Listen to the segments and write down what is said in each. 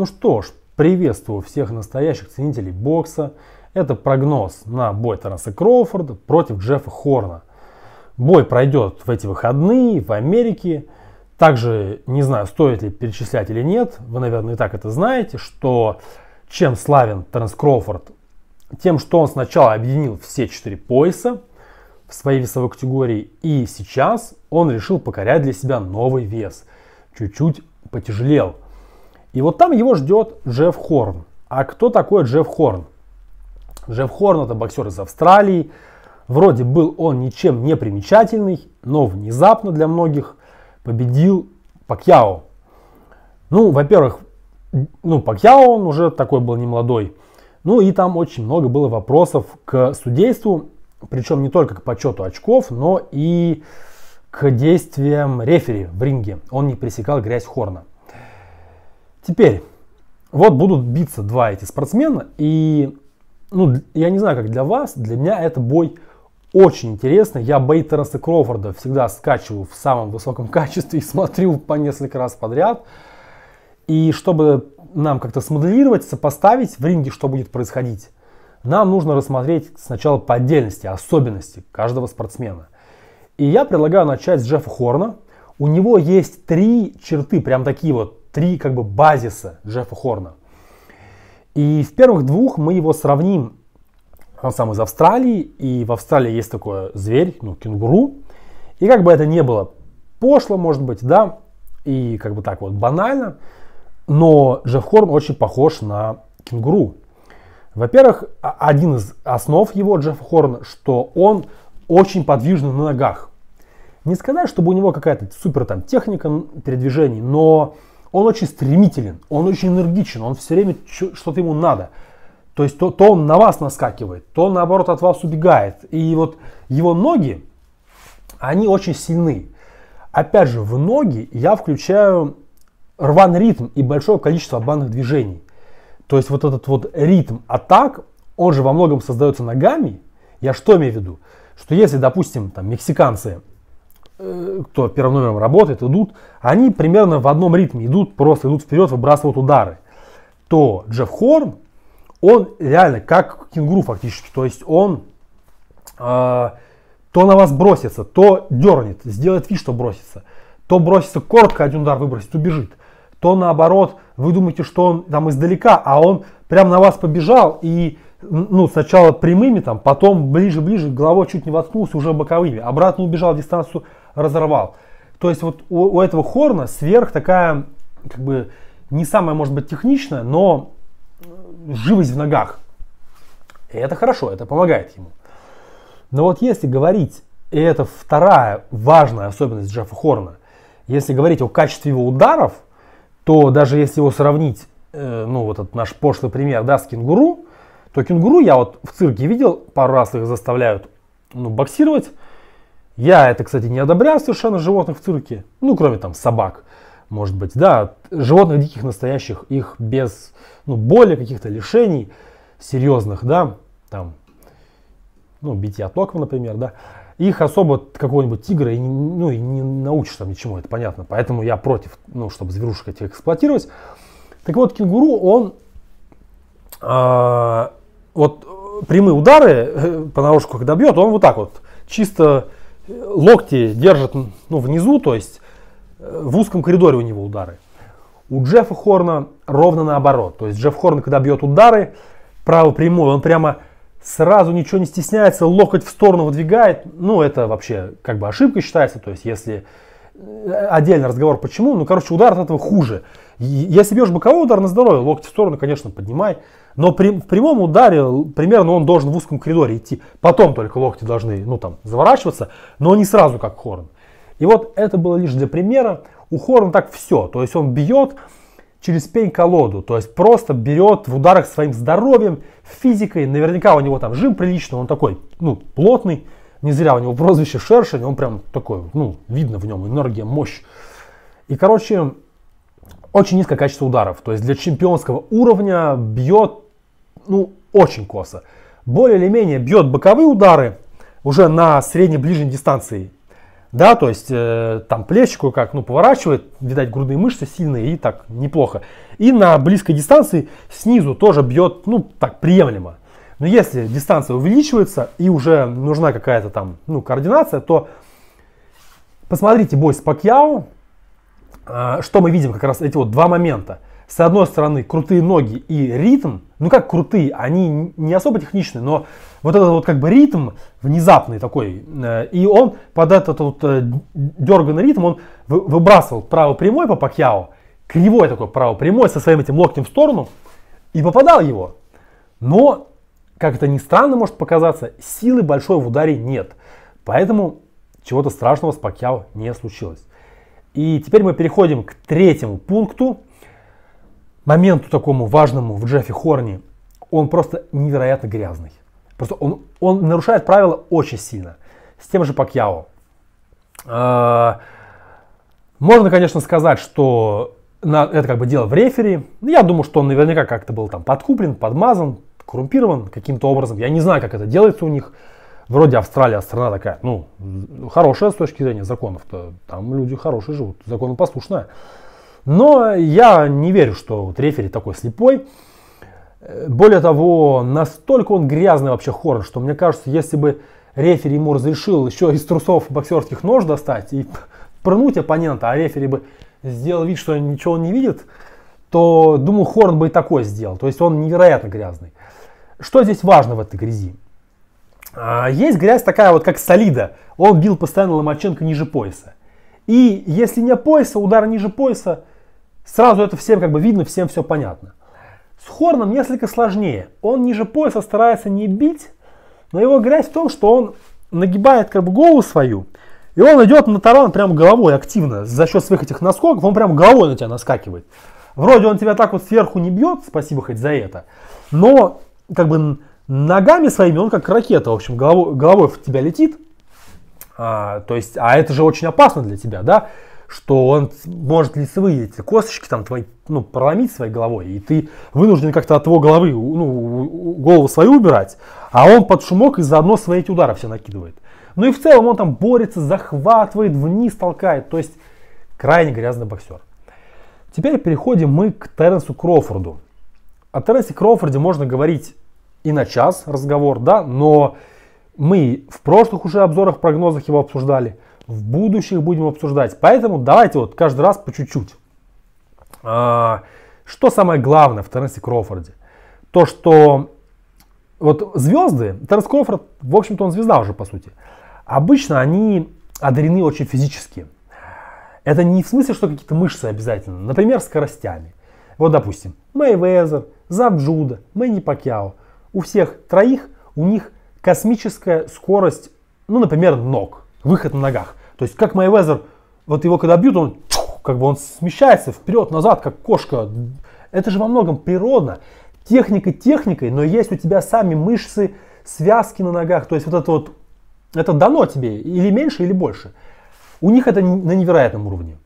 Ну что ж, приветствую всех настоящих ценителей бокса. Это прогноз на бой Тараса Кроуфорда против Джеффа Хорна. Бой пройдет в эти выходные в Америке. Также, не знаю, стоит ли перечислять или нет, вы, наверное, и так это знаете, что чем славен Теренс Кроуфорд? Тем, что он сначала объединил все четыре пояса в своей весовой категории, и сейчас он решил покорять для себя новый вес. Чуть-чуть потяжелел – и вот там его ждет Джефф Хорн. А кто такой Джефф Хорн? Джефф Хорн это боксер из Австралии. Вроде был он ничем не примечательный, но внезапно для многих победил Пакьяо. Ну, во-первых, ну, Пакьяо он уже такой был немолодой. Ну и там очень много было вопросов к судейству, причем не только к подсчету очков, но и к действиям рефери в ринге. Он не пресекал грязь Хорна. Теперь, вот будут биться два эти спортсмена, и ну, я не знаю, как для вас, для меня это бой очень интересный. Я бои Терраса Кроуфорда всегда скачиваю в самом высоком качестве и смотрю по несколько раз подряд. И чтобы нам как-то смоделировать, сопоставить в ринге, что будет происходить, нам нужно рассмотреть сначала по отдельности, особенности каждого спортсмена. И я предлагаю начать с Джеффа Хорна. У него есть три черты, прям такие вот три как бы базиса Джеффа Хорна. И в первых двух мы его сравним. Он сам из Австралии, и в Австралии есть такое зверь, ну, кенгуру. И как бы это не было пошло, может быть, да, и как бы так вот банально, но Джефф Хорн очень похож на кенгуру. Во-первых, а, один из основ его Джефф Хорн, что он очень подвижный на ногах. Не сказать, чтобы у него какая-то супер там техника передвижений, но он очень стремителен, он очень энергичен, он все время что-то ему надо. То есть то, то он на вас наскакивает, то он наоборот от вас убегает. И вот его ноги, они очень сильны. Опять же, в ноги я включаю рваный ритм и большое количество банных движений. То есть вот этот вот ритм атак, он же во многом создается ногами. Я что имею в виду? Что если, допустим, там мексиканцы Э, кто первым номером работает, идут, они примерно в одном ритме идут, просто идут вперед, выбрасывают удары. То Джефф Хорн, он реально как кенгуру фактически, то есть он э, то на вас бросится, то дернет, сделает вид, что бросится, то бросится коротко, один удар выбросит, убежит, то наоборот, вы думаете, что он там издалека, а он прям на вас побежал и ну, сначала прямыми, там, потом ближе-ближе, головой чуть не воткнулся, уже боковыми, обратно убежал дистанцию разорвал. То есть вот у, у этого хорна сверх такая, как бы, не самая, может быть, техничная, но э, живость в ногах. И это хорошо, это помогает ему. Но вот если говорить, и это вторая важная особенность Джеффа Хорна, если говорить о качестве его ударов, то даже если его сравнить, э, ну вот этот наш пошлый пример, да, с кенгуру, то кенгуру я вот в цирке видел, пару раз их заставляют ну, боксировать, я это, кстати, не одобряю совершенно животных в цирке, ну, кроме там собак, может быть, да, животных диких настоящих, их без ну, боли, каких-то лишений серьезных, да, там, ну, битья током, например, да, их особо какого-нибудь тигра и не, ну, и не научишь там ничему, это понятно. Поэтому я против, ну, чтобы зверушек этих эксплуатировать. Так вот, кенгуру, он э, вот прямые удары по наружку, когда бьет, он вот так вот чисто локти держат ну, внизу, то есть э, в узком коридоре у него удары. У Джеффа Хорна ровно наоборот. То есть Джефф Хорн, когда бьет удары, право прямой, он прямо сразу ничего не стесняется, локоть в сторону выдвигает. Ну, это вообще как бы ошибка считается. То есть если э, отдельный разговор почему, ну, короче, удар от этого хуже. Если бьешь боковой удар на здоровье, локти в сторону, конечно, поднимай. Но при, в прямом ударе примерно он должен в узком коридоре идти. Потом только локти должны, ну там, заворачиваться, но не сразу, как Хорн. И вот это было лишь для примера. У Хорна так все. То есть он бьет через пень-колоду. То есть просто берет в ударах своим здоровьем, физикой. Наверняка у него там жим приличный, он такой, ну, плотный. Не зря у него прозвище Шершень, он прям такой, ну, видно в нем энергия, мощь. И, короче, очень низкое качество ударов. То есть для чемпионского уровня бьет, ну, очень косо. Более или менее бьет боковые удары уже на средней-ближней дистанции. Да, то есть э, там плечику как, ну, поворачивает, видать, грудные мышцы сильные и так неплохо. И на близкой дистанции снизу тоже бьет, ну, так, приемлемо. Но если дистанция увеличивается и уже нужна какая-то там, ну, координация, то посмотрите бой с Пакьяо, а, что мы видим как раз эти вот два момента. С одной стороны, крутые ноги и ритм, ну как крутые, они не особо техничные, но вот этот вот как бы ритм внезапный такой, э, и он под этот вот э, дерганный ритм, он выбрасывал право прямой по Пакьяо, кривой такой право прямой со своим этим локтем в сторону, и попадал его. Но, как это ни странно может показаться, силы большой в ударе нет. Поэтому чего-то страшного с Пакьяо не случилось. И теперь мы переходим к третьему пункту, моменту такому важному в Джеффе Хорне. Он просто невероятно грязный. Просто он, он нарушает правила очень сильно. С тем же Пакьяо. А, можно, конечно, сказать, что это как бы дело в рефери. Я думаю, что он наверняка как-то был там подкуплен, подмазан, коррумпирован каким-то образом. Я не знаю, как это делается у них. Вроде Австралия страна такая, ну, хорошая с точки зрения законов-то. Там люди хорошие живут, законопослушная. Но я не верю, что вот рефери такой слепой. Э, более того, настолько он грязный вообще Хорн, что мне кажется, если бы рефери ему разрешил еще из трусов боксерских нож достать и прынуть оппонента, а рефери бы сделал вид, что ничего он не видит, то, думаю, Хорн бы и такое сделал. То есть он невероятно грязный. Что здесь важно в этой грязи? А, есть грязь такая вот, как солида. Он бил постоянно Ломаченко ниже пояса. И если не пояса, удар ниже пояса, сразу это всем как бы видно, всем все понятно. С Хорном несколько сложнее. Он ниже пояса старается не бить, но его грязь в том, что он нагибает как бы голову свою, и он идет на таран прям головой активно. За счет своих этих наскоков он прям головой на тебя наскакивает. Вроде он тебя так вот сверху не бьет, спасибо хоть за это, но как бы ногами своими он как ракета, в общем, головой, головой в тебя летит. А, то есть, а это же очень опасно для тебя, да, что он может лицевые эти косточки там твои, ну, проломить своей головой, и ты вынужден как-то от его головы, ну, голову свою убирать, а он под шумок и заодно свои эти удары все накидывает. Ну и в целом он там борется, захватывает, вниз толкает, то есть крайне грязный боксер. Теперь переходим мы к Теренсу Крофорду. О Теренсе Крофорде можно говорить и на час разговор, да, но мы в прошлых уже обзорах, прогнозах его обсуждали, в будущих будем обсуждать. Поэтому давайте вот каждый раз по чуть-чуть. А, что самое главное в Теренсе Кроуфорде, То, что вот звезды, Теренс Кроуфорд, в общем-то он звезда уже по сути, обычно они одарены очень физически. Это не в смысле, что какие-то мышцы обязательно, например, скоростями. Вот, допустим, Мэйвезер, Забджуда, Мэнни Пакьяо у всех троих у них космическая скорость, ну, например, ног, выход на ногах. То есть, как Майвезер, вот его когда бьют, он как бы он смещается вперед-назад, как кошка. Это же во многом природно. Техника техникой, но есть у тебя сами мышцы, связки на ногах. То есть вот это вот, это дано тебе или меньше, или больше. У них это на невероятном уровне.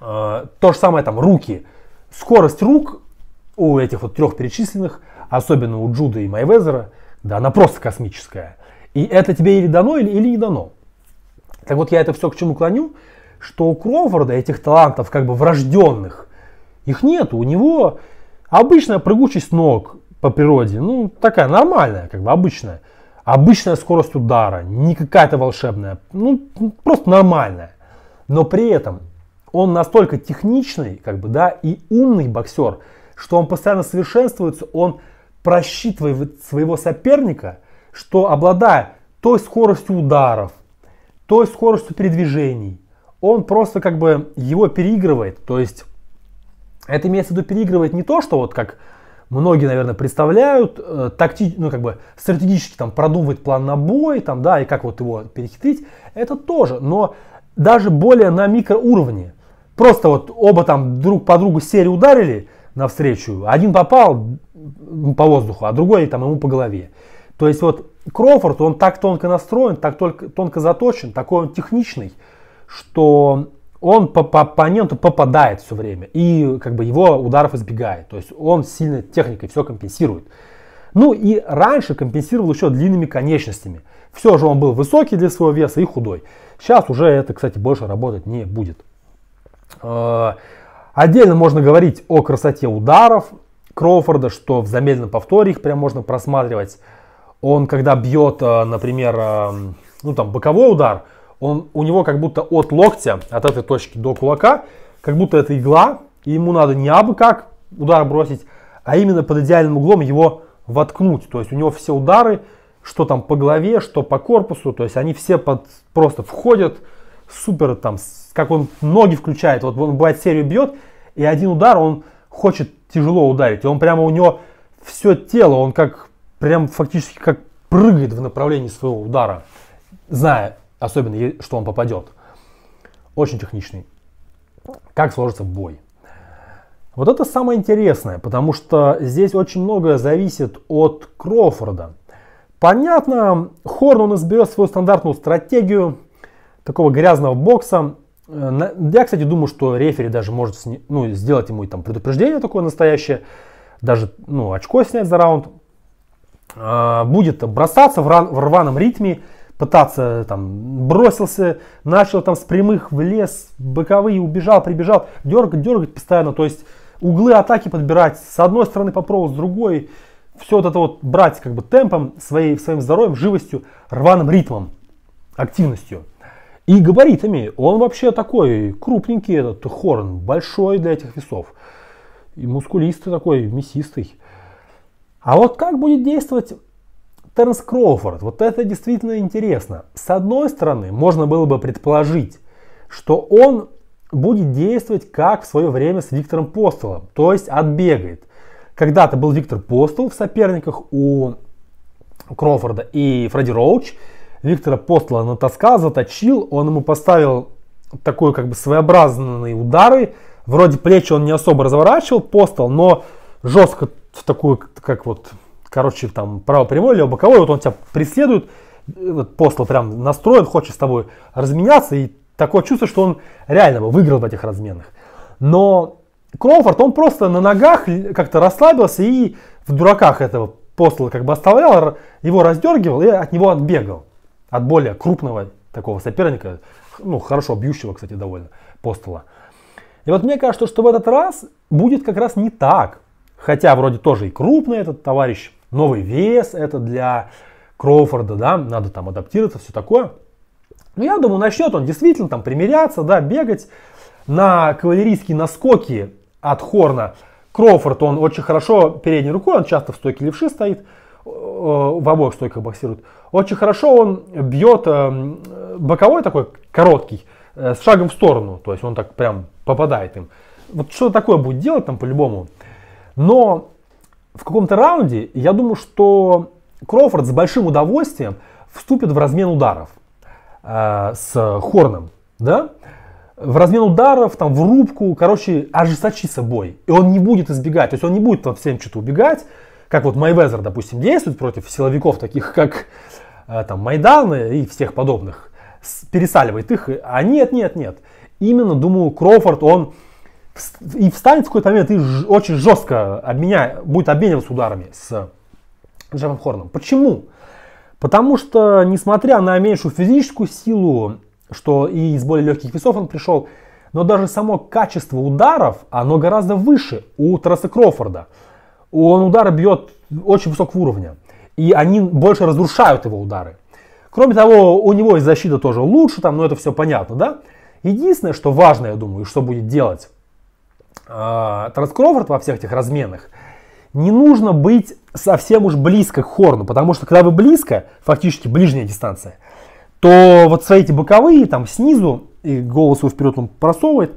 А, то же самое там руки. Скорость рук у этих вот трех перечисленных – особенно у Джуда и Майвезера, да она просто космическая. И это тебе или дано, или, или не дано. Так вот я это все к чему клоню, что у Кроуфорда этих талантов как бы врожденных, их нету. У него обычная прыгучесть ног по природе, ну такая нормальная, как бы обычная. Обычная скорость удара, не какая-то волшебная, ну просто нормальная. Но при этом он настолько техничный, как бы, да, и умный боксер, что он постоянно совершенствуется, он просчитывая своего соперника, что обладая той скоростью ударов, той скоростью передвижений, он просто как бы его переигрывает. То есть это имеется в виду переигрывает не то, что вот как многие, наверное, представляют, э, такти, ну, как бы стратегически там продумывать план на бой, там, да, и как вот его перехитрить, это тоже, но даже более на микроуровне. Просто вот оба там друг по другу серии ударили навстречу, один попал, по воздуху, а другой там ему по голове. То есть вот Кроуфорд, он так тонко настроен, так только, тонко заточен, такой он техничный, что он по, по оппоненту попадает все время и как бы его ударов избегает. То есть он сильно техникой все компенсирует. Ну и раньше компенсировал еще длинными конечностями. Все же он был высокий для своего веса и худой. Сейчас уже это, кстати, больше работать не будет. Э, отдельно можно говорить о красоте ударов, Кроуфорда, что в замедленном повторе их прям можно просматривать. Он когда бьет, э, например, эм, ну там боковой удар, он, у него как будто от локтя, от этой точки до кулака, как будто это игла, и ему надо не абы как удар бросить, а именно под идеальным углом его воткнуть. То есть у него все удары, что там по голове, что по корпусу, то есть они все под, просто входят, супер там, как он ноги включает, вот он бывает серию бьет, и один удар он хочет тяжело ударить. И он прямо у него все тело, он как прям фактически как прыгает в направлении своего удара, зная особенно, что он попадет. Очень техничный. Как сложится бой. Вот это самое интересное, потому что здесь очень многое зависит от Кроуфорда. Понятно, Хорн он изберет свою стандартную стратегию такого грязного бокса, я, кстати, думаю, что рефери даже может ну, сделать ему там предупреждение такое настоящее, даже ну, очко снять за раунд. А, будет бросаться в, рваном ритме, пытаться там бросился, начал там с прямых в лес, боковые убежал, прибежал, дергать, дергать постоянно, то есть углы атаки подбирать, с одной стороны попробовал, с другой, все вот это вот брать как бы темпом, своей, своим здоровьем, живостью, рваным ритмом, активностью. И габаритами. Он вообще такой крупненький этот Хорн, большой для этих весов. И мускулистый такой, мясистый. А вот как будет действовать Тернс Кроуфорд? Вот это действительно интересно. С одной стороны, можно было бы предположить, что он будет действовать как в свое время с Виктором Постелом, то есть отбегает. Когда-то был Виктор Постел в соперниках у Кроуфорда и Фредди Роуч – Виктора Постла натаскал, заточил, он ему поставил такой как бы своеобразные удары, вроде плечи он не особо разворачивал, Постол, но жестко в такую, как вот, короче, там, право прямой, лево боковой, вот он тебя преследует, вот Постол прям настроен, хочет с тобой разменяться, и такое чувство, что он реально бы выиграл в этих разменах. Но Кроуфорд, он просто на ногах как-то расслабился и в дураках этого Постла как бы оставлял, его раздергивал и от него отбегал от более крупного такого соперника, ну, хорошо бьющего, кстати, довольно, Постола. И вот мне кажется, что в этот раз будет как раз не так. Хотя вроде тоже и крупный этот товарищ, новый вес это для Кроуфорда, да, надо там адаптироваться, все такое. Но ну, я думаю, начнет он действительно там примиряться, да, бегать на кавалерийские наскоки от Хорна. Кроуфорд, он очень хорошо передней рукой, он часто в стойке левши стоит – Э, в обоих стойках боксирует. Очень хорошо он бьет э, боковой такой короткий, э, с шагом в сторону, то есть он так прям попадает им. Вот что такое будет делать там по-любому. Но в каком-то раунде, я думаю, что Кроуфорд с большим удовольствием вступит в размен ударов с Хорном, да? В размен ударов, там, в рубку, короче, ожесточится бой. И он не будет избегать, то есть он не будет во всем что-то убегать, как вот Майвезер, допустим, действует против силовиков, таких как э, там Майданы и всех подобных, пересаливает их, а нет, нет, нет. Именно, думаю, Кроуфорд, он и встанет в какой-то момент и очень жестко обменя, будет обмениваться ударами с Джеффом Хорном. Почему? Потому что, несмотря на меньшую физическую силу, что и из более легких весов он пришел, но даже само качество ударов, оно гораздо выше у Тресса Кроуфорда он удар бьет очень высокого уровня. И они больше разрушают его удары. Кроме того, у него и защита тоже лучше, там, но ну, это все понятно, да? Единственное, что важно, я думаю, что будет делать э, а, Транскрофорд во всех этих разменах, не нужно быть совсем уж близко к Хорну, потому что когда вы близко, фактически ближняя дистанция, то вот свои эти боковые, там снизу, и голос его вперед он просовывает,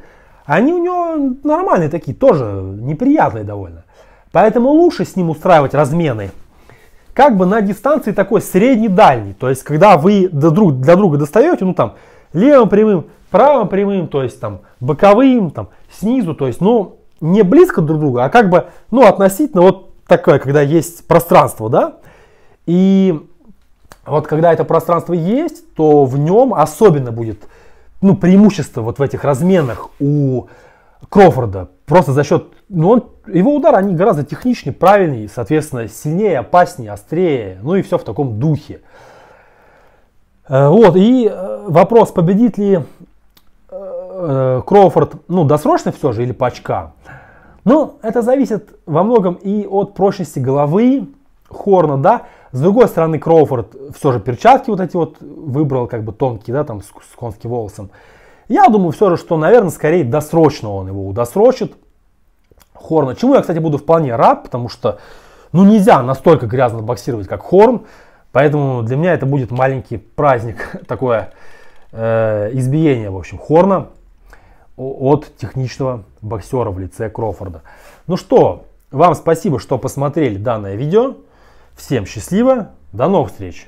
они у него нормальные такие, тоже неприятные довольно. Поэтому лучше с ним устраивать размены как бы на дистанции такой средний-дальний. То есть, когда вы друг, для друга достаете, ну там, левым прямым, правым прямым, то есть там, боковым, там, снизу, то есть, ну, не близко друг к другу, а как бы, ну, относительно вот такое, когда есть пространство, да. И вот когда это пространство есть, то в нем особенно будет, ну, преимущество вот в этих разменах у Крофорда. Просто за счет... Ну, он, его удары, они гораздо техничнее, правильнее, соответственно, сильнее, опаснее, острее. Ну и все в таком духе. Э, вот, и э, вопрос, победит ли э, Кроуфорд, ну, досрочно все же или по очкам? Ну, это зависит во многом и от прочности головы Хорна, да. С другой стороны, Кроуфорд все же перчатки вот эти вот выбрал, как бы тонкие, да, там, с, с конским волосом. Я думаю все же, что, наверное, скорее досрочно он его удосрочит. Хорна, чему я, кстати, буду вполне рад, потому что, ну, нельзя настолько грязно боксировать, как Хорн. Поэтому для меня это будет маленький праздник, такое э, избиение, в общем, Хорна от техничного боксера в лице Крофорда. Ну что, вам спасибо, что посмотрели данное видео. Всем счастливо, до новых встреч!